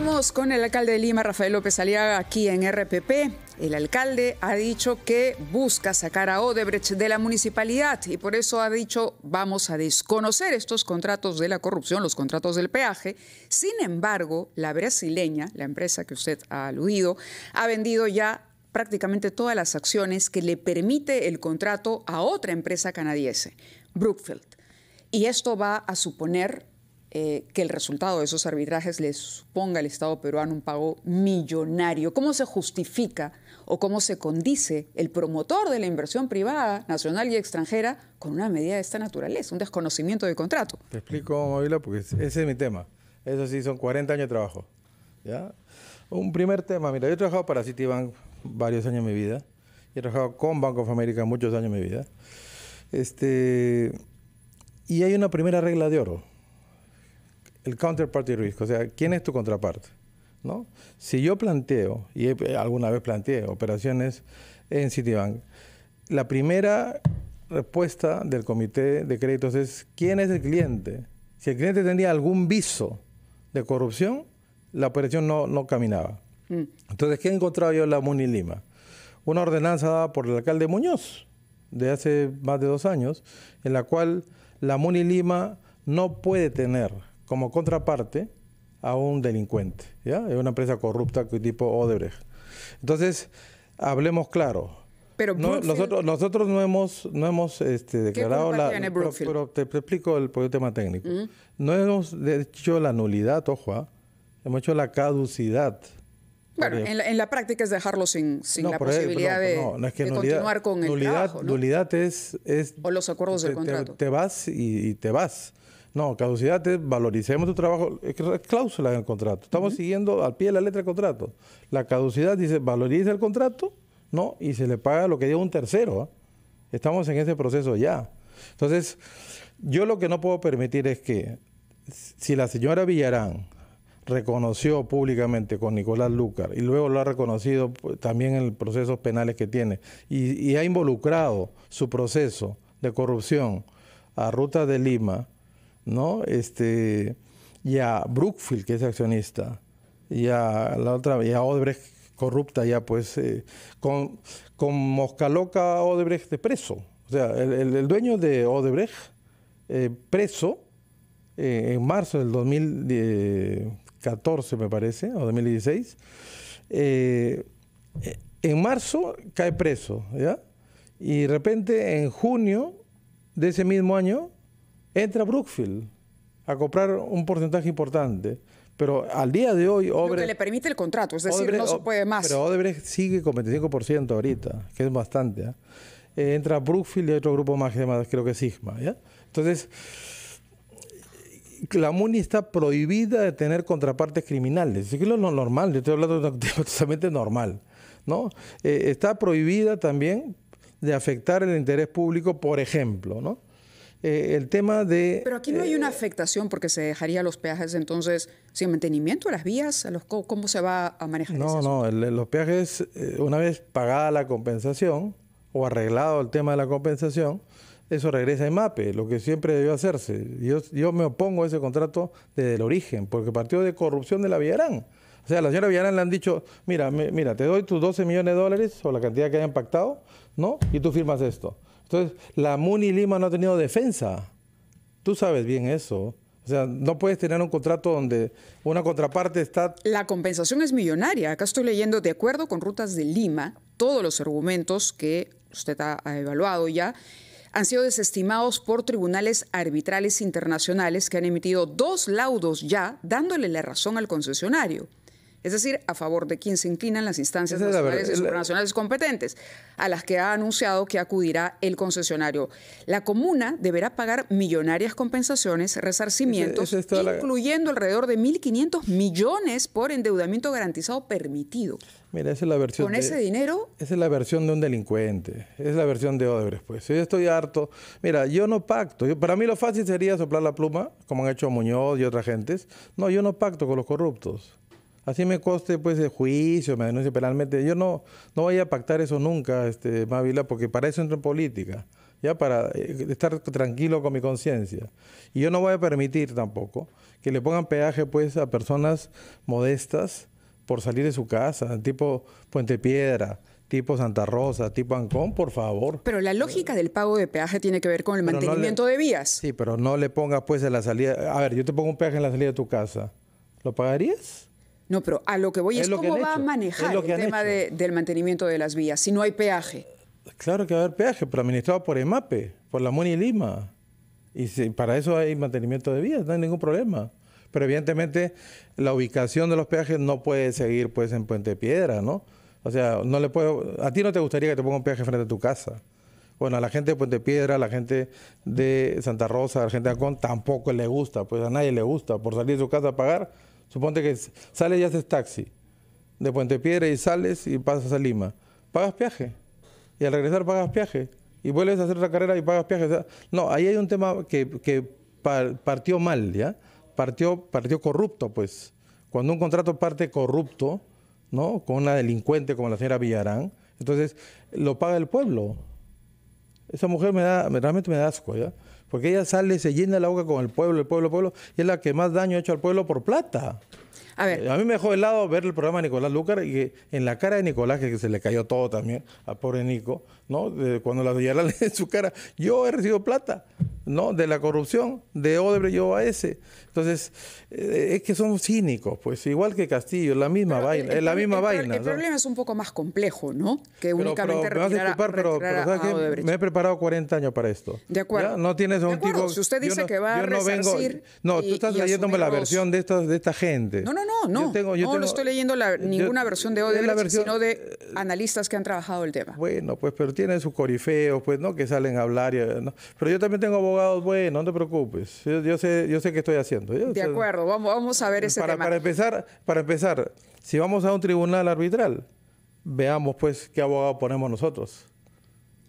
Estamos con el alcalde de Lima, Rafael López Aliaga, aquí en RPP. El alcalde ha dicho que busca sacar a Odebrecht de la municipalidad y por eso ha dicho vamos a desconocer estos contratos de la corrupción, los contratos del peaje. Sin embargo, la brasileña, la empresa que usted ha aludido, ha vendido ya prácticamente todas las acciones que le permite el contrato a otra empresa canadiense, Brookfield. Y esto va a suponer eh, que el resultado de esos arbitrajes les suponga al Estado peruano un pago millonario. ¿Cómo se justifica o cómo se condice el promotor de la inversión privada, nacional y extranjera, con una medida de esta naturaleza, un desconocimiento del contrato? Te explico, Mavila, porque ese es mi tema. Eso sí, son 40 años de trabajo. ¿ya? Un primer tema, mira, yo he trabajado para Citibank varios años de mi vida. He trabajado con Bank of America muchos años de mi vida. Este, y hay una primera regla de oro el counterparty risk, o sea, ¿quién es tu contraparte? ¿No? Si yo planteo, y eh, alguna vez planteé operaciones en Citibank, la primera respuesta del comité de créditos es ¿quién es el cliente? Si el cliente tenía algún viso de corrupción, la operación no, no caminaba. Mm. Entonces, ¿qué he encontrado yo en la Muni Lima? Una ordenanza dada por el alcalde Muñoz de hace más de dos años, en la cual la Muni Lima no puede tener como contraparte a un delincuente, ¿ya? Es una empresa corrupta tipo Odebrecht. Entonces, hablemos claro. Pero nosotros, nosotros no hemos, no hemos este, declarado la... Pero, te, explico el, tema técnico. No hemos hecho la nulidad, ojo, ¿ah? hemos hecho la caducidad. Bueno, en la, práctica es dejarlo sin, sin la posibilidad de, continuar con nulidad, el trabajo. Nulidad es, es... O los acuerdos del contrato. Te, vas y, y, te vas. No, caducidad es valoricemos tu trabajo, es cláusula en el contrato. Estamos siguiendo al pie de la letra del contrato. La caducidad dice valoriza el contrato, ¿no? Y se le paga lo que dio un tercero. ¿ah? Estamos en ese proceso ya. Entonces, yo lo que no puedo permitir es que si la señora Villarán reconoció públicamente con Nicolás Lucar y luego lo ha reconocido pues, también en procesos penales que tiene y, y ha involucrado su proceso de corrupción a Ruta de Lima, ¿no? Este, y a Brookfield, que es accionista, y a la otra, Odebrecht corrupta ya, pues, eh, con, con Mosca Loca Odebrecht de preso. O sea, el, dueño de Odebrecht eh, preso eh, en marzo del 2014, me parece, o 2016, en marzo cae preso, Y de repente en junio de ese mismo año entra Brookfield a comprar un porcentaje importante. Pero al día de hoy, Odebrecht... Lo le permite el contrato, es decir, no se puede más. Pero Odebrecht sigue con 25% ahorita, que es bastante. ¿ah? Eh, entra Brookfield y otro grupo más que creo que Sigma. ¿ya? Entonces, la MUNI está prohibida de tener contrapartes criminales. Es lo normal, yo estoy hablando de lo totalmente normal. ¿no? Eh, está prohibida también de afectar el interés público, por ejemplo, ¿no? Eh, el tema de... Pero aquí no hay una eh, afectación porque se dejaría los peajes entonces sin mantenimiento a las vías, ¿cómo se va a manejar eso? No, no, los peajes, eh, una vez pagada la compensación o arreglado el tema de la compensación, eso regresa en MAPE, lo que siempre debió hacerse. Yo, yo me opongo a ese contrato desde el origen, porque partió de corrupción de la Villarán. O sea, la señora Villarán le han dicho, mira, mira, te doy tus 12 millones de dólares o la cantidad que hayan pactado, ¿no? Y tú firmas esto. Entonces, la Muni Lima no ha tenido defensa. Tú sabes bien eso. O sea, no puedes tener un contrato donde una contraparte está... La compensación es millonaria. Acá estoy leyendo, de acuerdo con Rutas de Lima, todos los argumentos que usted ha, ha evaluado ya han sido desestimados por tribunales arbitrales internacionales que han emitido dos laudos ya dándole la razón al concesionario es decir, a favor de quien se inclinan las instancias nacionales y supranacionales competentes, a las que ha anunciado que acudirá el concesionario. La comuna deberá pagar millonarias compensaciones, resarcimientos, incluyendo alrededor de 1.500 millones por endeudamiento garantizado permitido. Mira, esa es la versión. Con ese dinero. Esa es la versión de un delincuente. Es la versión de Odebrecht, pues. Yo estoy harto. Mira, yo no pacto. para mí lo fácil sería soplar la pluma, como han hecho Muñoz y otras gentes. No, yo no pacto con los corruptos. Así me coste pues el juicio, me denuncie penalmente. Yo no, no voy a pactar eso nunca, este, Mávila, porque para eso entro en política, ya para eh, estar tranquilo con mi conciencia. Y yo no voy a permitir tampoco que le pongan peaje pues a personas modestas por salir de su casa, tipo Puente Piedra, tipo Santa Rosa, tipo Ancón, por favor. Pero la lógica del pago de peaje tiene que ver con el mantenimiento de vías. Sí, pero no le pongas pues en la salida, a ver, yo te pongo un peaje en la salida de tu casa, ¿lo pagarías? No, pero a lo que voy es, cómo va a manejar el tema del mantenimiento de las vías, si no hay peaje. Claro que va a haber peaje, pero administrado por EMAPE, por la Muni Lima. Y si, para eso hay mantenimiento de vías, no hay ningún problema. Pero evidentemente la ubicación de los peajes no puede seguir pues en Puente Piedra, ¿no? O sea, no le puedo, a ti no te gustaría que te pongan un peaje frente a tu casa. Bueno, a la gente de Puente Piedra, a la gente de Santa Rosa, a la gente de Alcón, tampoco le gusta, pues a nadie le gusta por salir de su casa a pagar Suponte que sales y haces taxi de Puente Piedra y sales y pasas a Lima. Pagas peaje. Y al regresar pagas peaje. Y vuelves a hacer otra carrera y pagas peaje. no, ahí hay un tema que, partió mal, ¿ya? Partió, partió corrupto, pues. Cuando un contrato parte corrupto, ¿no? Con una delincuente como la señora Villarán, entonces lo paga el pueblo. Esa mujer me da, realmente me da asco, ¿ya? porque ella sale, y se llena la boca con el pueblo, el pueblo, el pueblo, y es la que más daño ha hecho al pueblo por plata. A, ver. Eh, a mí me dejó de lado ver el programa de Nicolás Lucar. y en la cara de Nicolás, que se le cayó todo también, a pobre Nico, ¿no? cuando la la en su cara, yo he recibido plata, ¿no? De la corrupción, de Odebrecht yo a ese. Entonces, eh, es que son cínicos, pues, igual que Castillo, la misma vaina, la misma vaina. El, problema es un poco más complejo, ¿no? Que únicamente pero, me a disculpar, pero, me he preparado 40 años para esto. De acuerdo. No tienes un tipo... Si usted dice que va a no, no, tú estás leyéndome la versión de esta, de esta gente. No, no, no, no. Yo no, estoy leyendo la, ninguna versión de Odebrecht, sino de eh, analistas que han trabajado el tema. Bueno, pues, pero tienen sus corifeos, pues, ¿no? Que salen a hablar. Eh, Pero yo también tengo abogados buenos, no te preocupes. Yo, sé, yo sé qué estoy haciendo. de acuerdo, vamos, a ver ese tema. Para empezar, para empezar, si vamos a un tribunal arbitral, veamos, pues, qué abogado ponemos nosotros.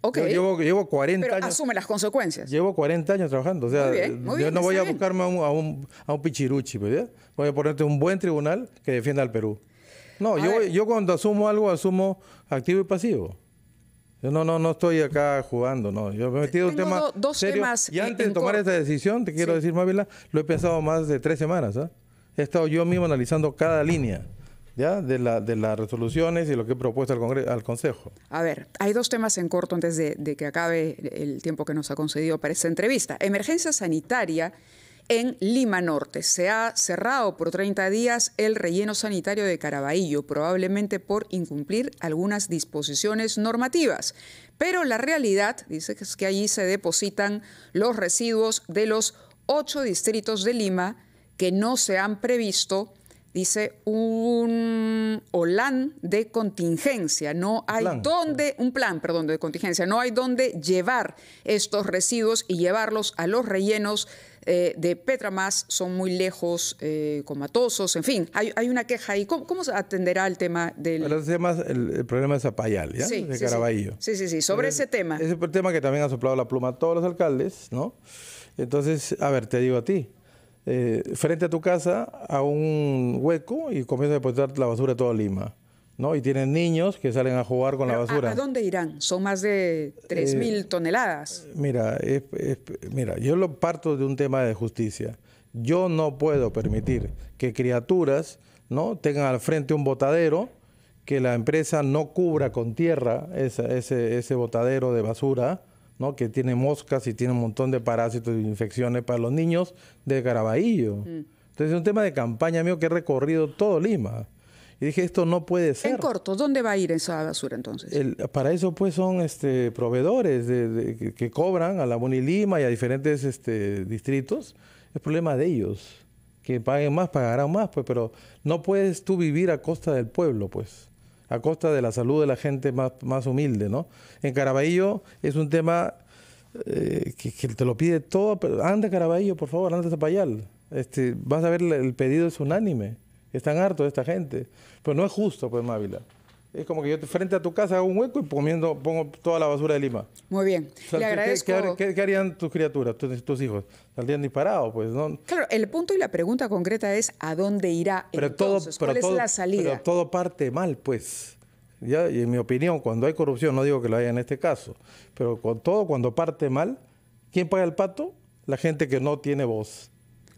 Okay. llevo, 40 Pero asume las consecuencias. Llevo 40 años trabajando. O sea, yo no voy a buscarme a un, a un, pichiruchi, ¿verdad? Pues, voy a ponerte un buen tribunal que defienda al Perú. No, yo, yo, cuando asumo algo, asumo activo y pasivo. Yo no, no, no estoy acá jugando, no. Yo me he metido en un tema dos Temas y antes de tomar esta decisión, te quiero decir, Mávila, lo he pensado más de tres semanas. ¿ah? He estado yo mismo analizando cada línea. ¿Ya? De, la, de las resoluciones y lo que he propuesto al, al Consejo. A ver, hay dos temas en corto antes de, de que acabe el tiempo que nos ha concedido para esta entrevista. Emergencia sanitaria en Lima Norte. Se ha cerrado por 30 días el relleno sanitario de Caraballo, probablemente por incumplir algunas disposiciones normativas. Pero la realidad dice que es allí se depositan los residuos de los ocho distritos de Lima que no se han previsto, dice, un OLAN de contingencia. No hay plan. un plan, perdón, de contingencia, no hay dónde llevar estos residuos y llevarlos a los rellenos eh, de Petra más son muy lejos, eh, comatosos, en fin, hay, una queja ahí. ¿Cómo, se atenderá el tema del...? el, problema de Zapayal, Sí, de Caraballo. Sí, sí, sí, sobre ese tema. Ese es el tema que también ha soplado la pluma a todos los alcaldes, ¿no? Entonces, a ver, te digo a ti, eh, frente a tu casa, a un hueco y comienza a depositar la basura de toda Lima. ¿no? Y tienen niños que salen a jugar con la basura. ¿A dónde irán? Son más de 3.000 eh, toneladas. Mira, mira, yo lo parto de un tema de justicia. Yo no puedo permitir que criaturas ¿no? tengan al frente un botadero, que la empresa no cubra con tierra ese, botadero de basura, ¿no? que tiene moscas y tiene un montón de parásitos e infecciones para los niños de Caraballo. Mm. Entonces es un tema de campaña mío que he recorrido todo Lima. Y dije, esto no puede ser. En corto, ¿dónde va a ir esa basura entonces? para eso pues son este, proveedores que, cobran a la Bonilima y a diferentes este, distritos. Es problema de ellos. Que paguen más, pagarán más, pues, pero no puedes tú vivir a costa del pueblo, pues a costa de la salud de la gente más, humilde, ¿no? En Caraballo es un tema eh, que, te lo pide todo, anda Caraballo, por favor, anda Zapayal. Este, vas a ver, el pedido es unánime. Están hartos de esta gente. Pero pues no es justo, pues, Mávila. Es como que yo frente a tu casa hago un hueco y poniendo pongo toda la basura de Lima. Muy bien. Le agradezco. ¿qué, harían tus criaturas, tus, hijos? Saldrían disparados, pues, ¿no? Claro, el punto y la pregunta concreta es ¿a dónde irá pero entonces? Todo, ¿Cuál es la salida? Pero todo parte mal, pues. ¿Ya? Y en mi opinión, cuando hay corrupción, no digo que lo haya en este caso, pero con todo cuando parte mal, ¿quién paga el pato? La gente que no tiene voz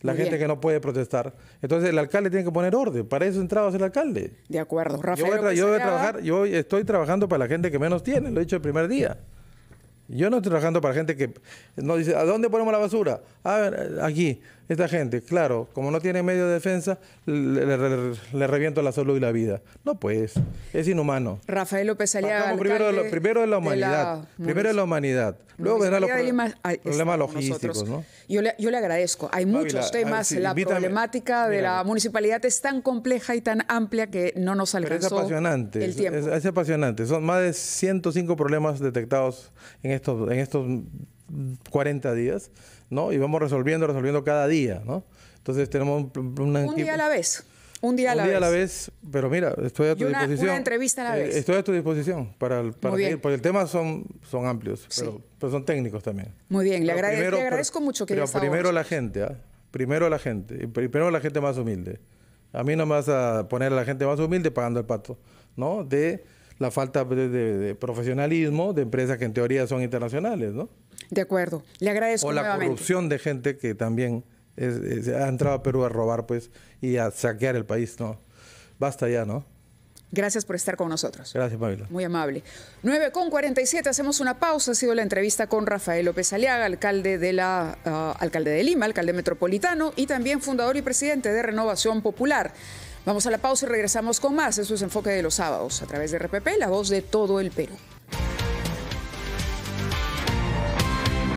la gente que no puede protestar. Entonces el alcalde tiene que poner orden, para eso a ser alcalde. De acuerdo, Rafael. Yo, voy a trabajar, yo estoy trabajando para la gente que menos tiene, lo he dicho el primer día. Yo no estoy trabajando para gente que nos dice, ¿a dónde ponemos la basura? A ver, aquí. Esta gente, claro, como no tiene medio de defensa, le, reviento la salud y la vida. No, pues, es inhumano. Rafael López Aliaga. Primero, de la, humanidad. primero de la humanidad. Luego vendrán los problemas, logísticos, ¿no? Yo le, agradezco. Hay muchos temas. la problemática de la municipalidad es tan compleja y tan amplia que no nos alcanzó es apasionante, el tiempo. Es, apasionante. Son más de 105 problemas detectados en estos, en estos 40 días y vamos resolviendo, resolviendo cada día, ¿no? Entonces tenemos un, día a la vez. Un día a la vez. pero mira, estoy a tu disposición. Una entrevista a la eh, vez. estoy a tu disposición para, para porque el tema son, son amplios, pero, son técnicos también. Muy bien, le, agradezco mucho que ¿ah? primero la gente, Primero la gente, primero la gente más humilde. A mí no me vas a poner a la gente más humilde pagando el pato, ¿no? De la falta de, de profesionalismo de empresas que en teoría son internacionales, ¿no? De acuerdo, le agradezco. O la corrupción de gente que también ha entrado a Perú a robar pues y a saquear el país, ¿no? Basta ya, ¿no? Gracias por estar con nosotros. Gracias, Pablo. Muy amable. 9 con 47, hacemos una pausa. Ha sido la entrevista con Rafael López Aliaga, alcalde de, la, ah, alcalde de Lima, alcalde metropolitano y también fundador y presidente de Renovación Popular. Vamos a la pausa y regresamos con más. Eso es Enfoque de los Sábados, a través de RPP, la voz de todo el Perú.